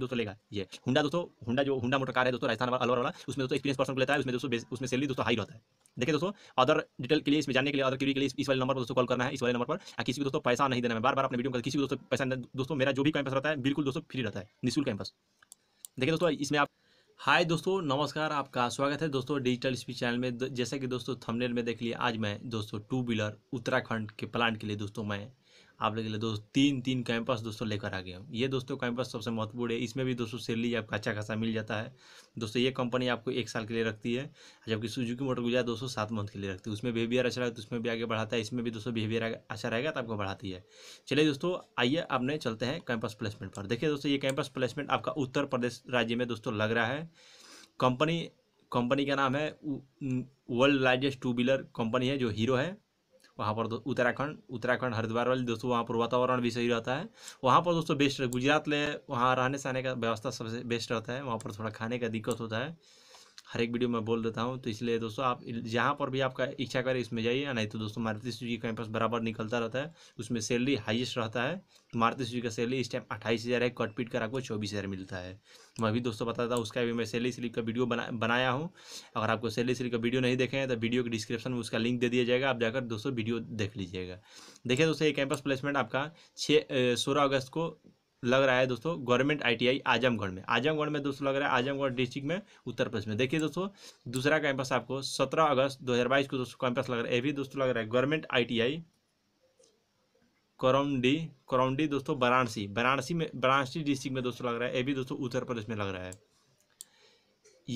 ही दोस्तों लेगा ये हुडा दोस्तों हुडा जो हुडा मोटर कार है दोस्तों राजस्थान अलवर वाला उसमें दोस्तों एक्सपीरियंस पर्सन को लेता है उसमें दोस्तों उसमें सैलरी दोस्तों हाई रहता है देखिए दोस्तों अदर डिटेल के लिए इसमें जानने के लिए अदर क्यूरी के लिए इस वाले नंबर पर दोस्तों कॉल करना है इस वाले नंबर पर किसी को दोस्तों पैसा नहीं देना है बार बार अपने वीडियो में किसी को दोस्तों पैसा दोस्तों मेरा जो भी कैंपस रहता है बिल्कुल दोस्तों फ्री रहता है निःशुल्क कैंपस देखिए दोस्तों इसमें आप हाय दोस्तों नमस्कार आपका स्वागत है दोस्तों डिजिटल स्पीच चैनल में जैसा कि दोस्तों थंबनेल में देख लिया आज मैं दोस्तों टू व्हीलर उत्तराखंड के प्लांट के लिए दोस्तों मैं आप लोग दोस्तों तीन तीन कैंपस दोस्तों लेकर आ गए हम ये दोस्तों कैंपस सबसे महत्वपूर्ण है इसमें भी दोस्तों सैलरी आपको अच्छा खासा मिल जाता है दोस्तों ये कंपनी आपको एक साल के लिए रखती है जबकि सुजुकी मोटर गुजरात दोस्तों सात मंथ के लिए रखती है उसमें बिहेवियर अच्छा रहता है तो उसमें भी आगे बढ़ाता है इसमें भी दोस्तों बिहेवियर अच्छा रहेगा तो आपको बढ़ाती है चलिए दोस्तों आइए आपने चलते हैं कैंपस प्लेसमेंट पर देखिए दोस्तों ये कैंपस प्लेसमेंट आपका उत्तर प्रदेश राज्य में दोस्तों लग रहा है कंपनी कंपनी का नाम है world largest two wheeler company है जो हीरो है वहाँ पर उत्तराखंड उत्तराखंड हरिद्वार वाली दोस्तों वहाँ पर वातावरण भी सही रहता है वहाँ पर दोस्तों बेस्ट गुजरात ले वहाँ रहने सहने का व्यवस्था सबसे बेस्ट रहता है वहाँ पर थोड़ा खाने का दिक्कत होता है हर एक वीडियो में बोल देता हूँ तो इसलिए दोस्तों आप जहाँ पर भी आपका इच्छा करे इसमें जाइए नहीं तो दोस्तों मारुति का कैंपस बराबर निकलता रहता है उसमें सैलरी हाइएस्ट रहता है तो मारुति सुजुकी का सैलरी इस टाइम अट्ठाईस हज़ार है कट पीट कर आपको चौबीस हज़ार मिलता है मैं भी दोस्तों बताता हूँ उसका भी मैं सैलरी स्लिप का वीडियो बना बनाया हूँ अगर आपको सैलरी स्लिप का वीडियो नहीं देखें तो वीडियो के डिस्क्रिप्शन में उसका लिंक दे दिया जाएगा आप जाकर दोस्तों वीडियो देख लीजिएगा देखिए दोस्तों ये कैंपस प्लेसमेंट आपका छः सोलह अगस्त को लग रहा है दोस्तों गवर्नमेंट आईटीआई आजमगढ़ में आजमगढ़ में दोस्तों लग रहा है आजमगढ़ डिस्ट्रिक्ट में उत्तर प्रदेश में देखिए दोस्तों दूसरा कैंपस आपको 17 अगस्त 2022 को दोस्तों कैंपस लग रहा है ये भी दोस्तों लग रहा है गवर्नमेंट आईटीआई करौंडी करौंडी दोस्तों वाराणसी वाराणसी में वाराणसी डिस्ट्रिक्ट में दोस्तों लग रहा है ये भी दोस्तों उत्तर प्रदेश में लग रहा है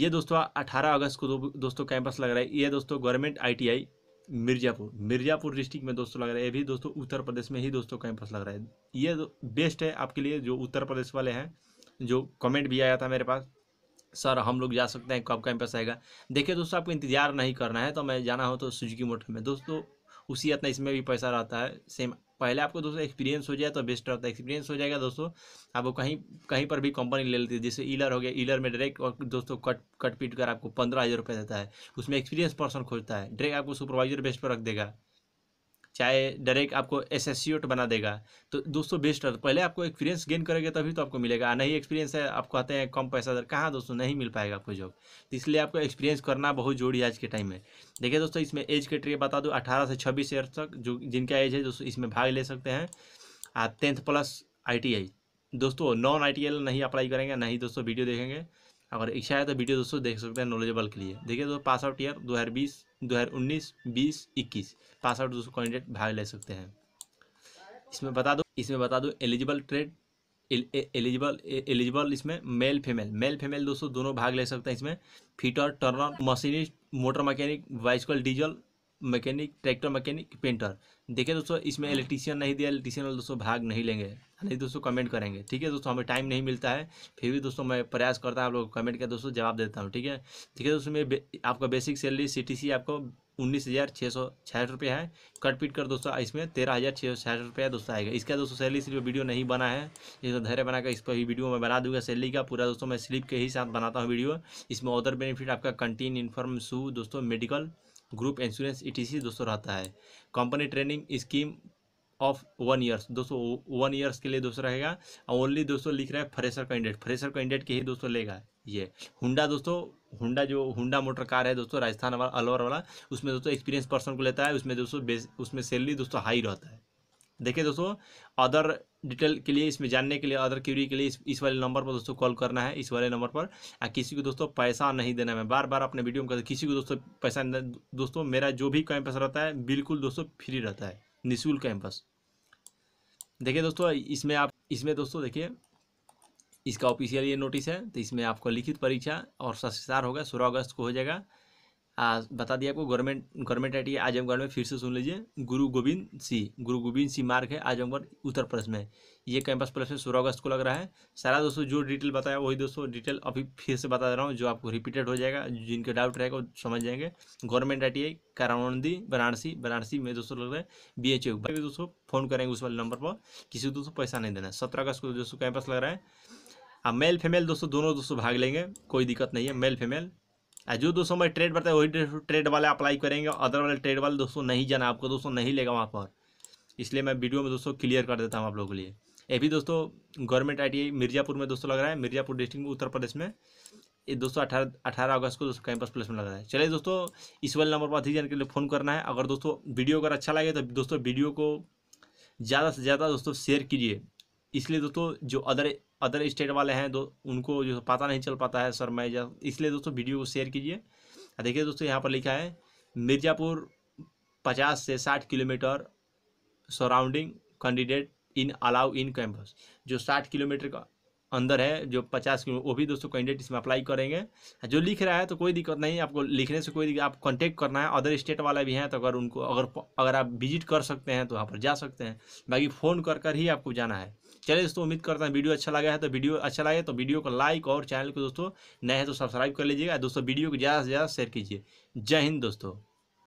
ये दोस्तों अठारह अगस्त को दोस्तों कैंपस लग रहा है ये दोस्तों government I Mirzapur Mirzapur district में दोस्तों लग रहा है ये भी दोस्तों उत्तर प्रदेश में ही दोस्तों कैंपस लग रहा है ये बेस्ट है आपके लिए जो उत्तर प्रदेश वाले हैं जो कमेंट भी आया था मेरे पास सर हम लोग जा सकते हैं कब कैंपस आएगा देखिए दोस्तों आपको इंतजार नहीं करना है तो मैं जाना हो तो सुजुकी मोटर में दोस्तों उसी इतना इसमें भी पैसा रहता है सेम पहले आपको दोस्तों एक्सपीरियंस हो जाए तो बेस्ट रहता है एक्सपीरियंस हो जाएगा दोस्तों आपको कहीं कहीं पर भी कंपनी ले लेती है जैसे ईलर हो गया ईलर में डायरेक्ट दोस्तों कट कट पीट कर आपको पंद्रह हज़ार रुपये देता है उसमें एक्सपीरियंस पर्सन खोजता है डायरेक्ट आपको सुपरवाइजर बेस्ट पर रख देगा चाहे डायरेक्ट आपको एसोसिएट बना देगा तो दोस्तों बेस्ट पहले आपको एक्सपीरियंस गेन करेंगे तभी तो आपको मिलेगा नहीं एक्सपीरियंस है आप कहते हैं कम पैसा दर कहाँ दोस्तों नहीं मिल पाएगा आपको जॉब तो इसलिए आपको एक्सपीरियंस करना बहुत जरूरी है आज के टाइम में देखिए दोस्तों इसमें एज क्राइटेरिया बता दो अठारह से छब्बीस ईयर तक जो जिनका एज है दोस्तों इसमें भाग ले सकते हैं टेंथ प्लस आई दोस्तों नॉन आई नहीं अप्लाई करेंगे नहीं दोस्तों वीडियो देखेंगे अगर इच्छा है तो वीडियो दोस्तों देख सकते हैं नॉलेजेबल के लिए देखिए दोस्तों पास आउट ईयर दो हज़ार बीस दो हज़ार उन्नीस बीस इक्कीस पास आउट दोस्तों कैंडिडेट भाग ले सकते हैं इसमें बता दो इसमें बता दो एलिजिबल ट्रेड एलिजिबल एलिजिबल इसमें मेल फीमेल मेल फीमेल दोस्तों दोनों भाग ले सकते हैं इसमें fitter turner machinist motor mechanic bicycle diesel mechanic tractor mechanic painter देखिए दोस्तों इसमें इलेक्ट्रीशियन हाँ। नहीं दिया इलेक्ट्रीशियन वाले दोस्तों भाग नहीं लेंगे नहीं दोस्तों कमेंट करेंगे ठीक है दोस्तों हमें टाइम नहीं मिलता है फिर भी दोस्तों मैं प्रयास करता हूँ आप लोग कमेंट का दोस्तों जवाब देता हूँ ठीक है ठीक है दोस्तों में आपका बेसिक सैलरी सी आपको उन्नीस हज़ार छः सौ छियासठ रुपये है कट पीट कर दोस्तों इसमें तेरह हज़ार छः सौ छियासठ रुपया दोस्तों आएगा इसका दोस्तों सैलरी सिर्फ वीडियो नहीं बना है इसको तो धैर्य बनाकर इस पर ही वीडियो मैं बना दूंगा सैलरी का पूरा दोस्तों मैं स्लिप के ही साथ बनाता हूँ वीडियो इसमें अदर बेनिफिट आपका कंटीन इन्फॉर्म शू दोस्तों मेडिकल ग्रुप इंश्योरेंस ई दोस्तों रहता है company training scheme of one years दोस्तों वन ईयर्स के लिए दोस्तों रहेगा ओनली दोस्तों लिख रहा है फ्रेशर कैंडिडेट फ्रेशर कैंडिडेट के ही दोस्तों लेगा ये हुंडा दोस्तों हुंडा जो हुंडा मोटर कार है दोस्तों राजस्थान वाला अलवर वाला उसमें दोस्तों एक्सपीरियंस पर्सन को लेता है उसमें दोस्तों उसमें सैलरी दोस्तों हाई रहता है देखिए दोस्तों अदर डिटेल के लिए इसमें जानने के लिए अदर क्यूरी के लिए इस, इस वाले नंबर पर दोस्तों कॉल करना है इस वाले नंबर पर आ, किसी को दोस्तों पैसा नहीं देना है बार बार अपने वीडियो में कहते किसी को दोस्तों पैसा दोस्तों मेरा जो भी कैंपस रहता है बिल्कुल दोस्तों फ्री रहता है निःशुल्क कैंपस देखिए दोस्तों इसमें आप इसमें दोस्तों देखिए इसका ऑफिशियल ये नोटिस है तो इसमें आपको लिखित परीक्षा और संस्कार होगा सोलह अगस्त को हो जाएगा बता दिया आपको गवर्नमेंट गवर्नमेंट आई आजमगढ़ में फिर से सुन लीजिए गुरु गोविंद सिंह गुरु गोविंद सिंह मार्ग है आजमगढ़ उत्तर प्रदेश में ये कैंपस प्लस में सोलह अगस्त को लग रहा है सारा दोस्तों जो डिटेल बताया वही दोस्तों डिटेल अभी फिर से बता दे रहा हूँ जो आपको रिपीटेड हो जाएगा जिनके डाउट रहेगा वो समझ जाएंगे गवर्नमेंट आई टी आई कारावंदी वाराणसी वाराणसी में दोस्तों लग रहा है बी एच दोस्तों फोन करेंगे उस वाले नंबर पर किसी को दोस्तों पैसा नहीं देना है सत्रह अगस्त को दोस्तों कैंपस लग रहा है अब मेल फीमेल दोस्तों दोनों दोस्तों भाग लेंगे कोई दिक्कत नहीं है मेल फीमेल जो दोस्तों में ट्रेड बढ़ता है वही ट्रेड वाले अप्लाई करेंगे अदर वाले ट्रेड वाले दोस्तों नहीं जाना आपको दोस्तों नहीं लेगा वहाँ पर इसलिए मैं वीडियो में दोस्तों क्लियर कर देता हूँ आप लोगों के लिए ये भी दोस्तों गवर्नमेंट आई मिर्ज़ापुर में दोस्तों लग रहा है मिर्ज़ापुर डिस्ट्रिक्ट उत्तर प्रदेश में ये दोस्तों अठारह अठारह अगस्त को दोस्तों कैंपस प्लेस में लग रहा है चलिए दोस्तों इस वाले नंबर पर अधिक जानकारी के लिए फ़ोन करना है अगर दोस्तों वीडियो अगर अच्छा लगे तो दोस्तों वीडियो को ज़्यादा से ज़्यादा दोस्तों शेयर कीजिए इसलिए दोस्तों जो अदर अदर स्टेट वाले हैं दो उनको जो पता नहीं चल पाता है सर मैं इसलिए दोस्तों वीडियो को शेयर कीजिए देखिए दोस्तों यहाँ पर लिखा है मिर्ज़ापुर पचास से साठ kilometre surrounding candidate in allow in campus जो साठ किलोमीटर का अंदर है जो पचास किलो वो भी दोस्तों कैंडिडेट इसमें अप्लाई करेंगे जो लिख रहा है तो कोई दिक्कत नहीं आपको लिखने से कोई आप कांटेक्ट करना है अदर स्टेट वाले भी हैं तो अगर उनको अगर अगर आप विजिट कर सकते हैं तो वहाँ पर जा सकते हैं बाकी फ़ोन कर कर ही आपको जाना है चलिए दोस्तों उम्मीद करता हूँ वीडियो अच्छा लगा है तो वीडियो अच्छा लगे तो वीडियो को लाइक और चैनल को दोस्तों नए हैं तो सब्सक्राइब कर लीजिएगा दोस्तों वीडियो को ज़्यादा से ज़्यादा शेयर कीजिए जय हिंद दोस्तों